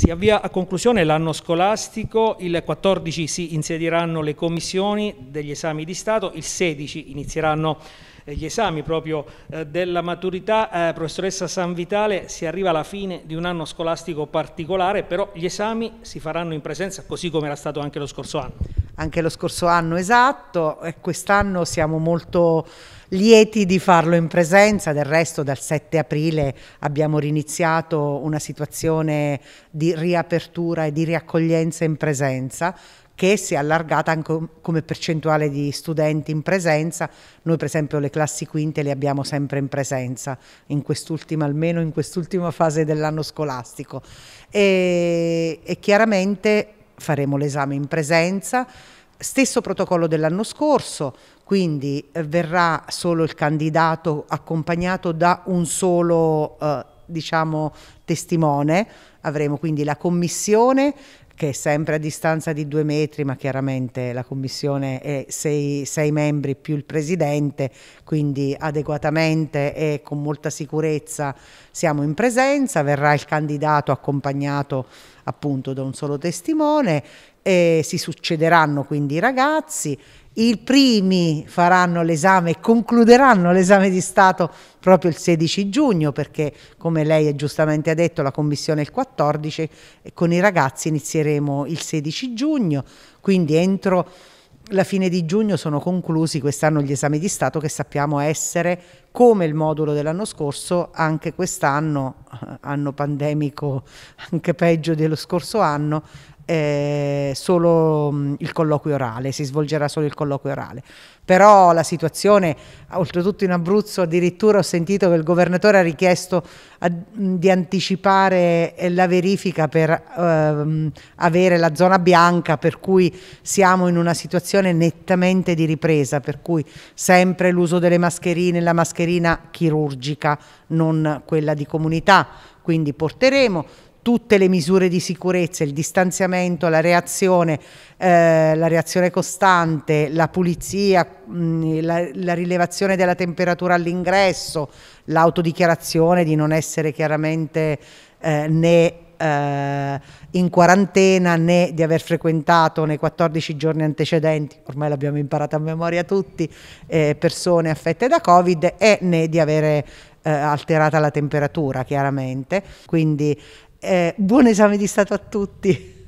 Si avvia a conclusione l'anno scolastico, il 14 si insedieranno le commissioni degli esami di Stato, il 16 inizieranno eh, gli esami proprio eh, della maturità. Eh, professoressa San Vitale, si arriva alla fine di un anno scolastico particolare, però gli esami si faranno in presenza, così come era stato anche lo scorso anno anche lo scorso anno esatto e quest'anno siamo molto lieti di farlo in presenza, del resto dal 7 aprile abbiamo riniziato una situazione di riapertura e di riaccoglienza in presenza che si è allargata anche come percentuale di studenti in presenza. Noi per esempio le classi quinte le abbiamo sempre in presenza, in quest'ultima, almeno in quest'ultima fase dell'anno scolastico. E, e chiaramente faremo l'esame in presenza. Stesso protocollo dell'anno scorso, quindi eh, verrà solo il candidato accompagnato da un solo eh, diciamo, testimone, avremo quindi la commissione che è sempre a distanza di due metri, ma chiaramente la commissione è sei, sei membri più il presidente, quindi adeguatamente e con molta sicurezza siamo in presenza, verrà il candidato accompagnato appunto da un solo testimone, eh, si succederanno quindi i ragazzi, i primi faranno l'esame e concluderanno l'esame di Stato proprio il 16 giugno perché come lei giustamente ha detto la commissione è il 14 e con i ragazzi inizieremo il 16 giugno, quindi entro la fine di giugno sono conclusi quest'anno gli esami di Stato che sappiamo essere, come il modulo dell'anno scorso, anche quest'anno, eh, anno pandemico anche peggio dello scorso anno, eh, solo mh, mm, il colloquio orale, si svolgerà solo il colloquio orale. Però la situazione, oltretutto in Abruzzo, addirittura ho sentito che il governatore ha richiesto a, mh, mm, di anticipare eh, la verifica per ehm, avere la zona bianca, per cui siamo in una situazione nettamente di ripresa, per cui sempre l'uso delle mascherine, la mascherina chirurgica, non quella di comunità. Quindi porteremo tutte le misure di sicurezza, il distanziamento, la reazione, eh, la reazione costante, la pulizia, mh, mm, la, la, rilevazione della temperatura all'ingresso, l'autodichiarazione di non essere chiaramente eh, né eh, in quarantena né di aver frequentato nei 14 giorni antecedenti, ormai l'abbiamo imparato a memoria tutti, eh, persone affette da Covid e né di avere eh, alterata la temperatura chiaramente, quindi eh, buon esame di Stato a tutti.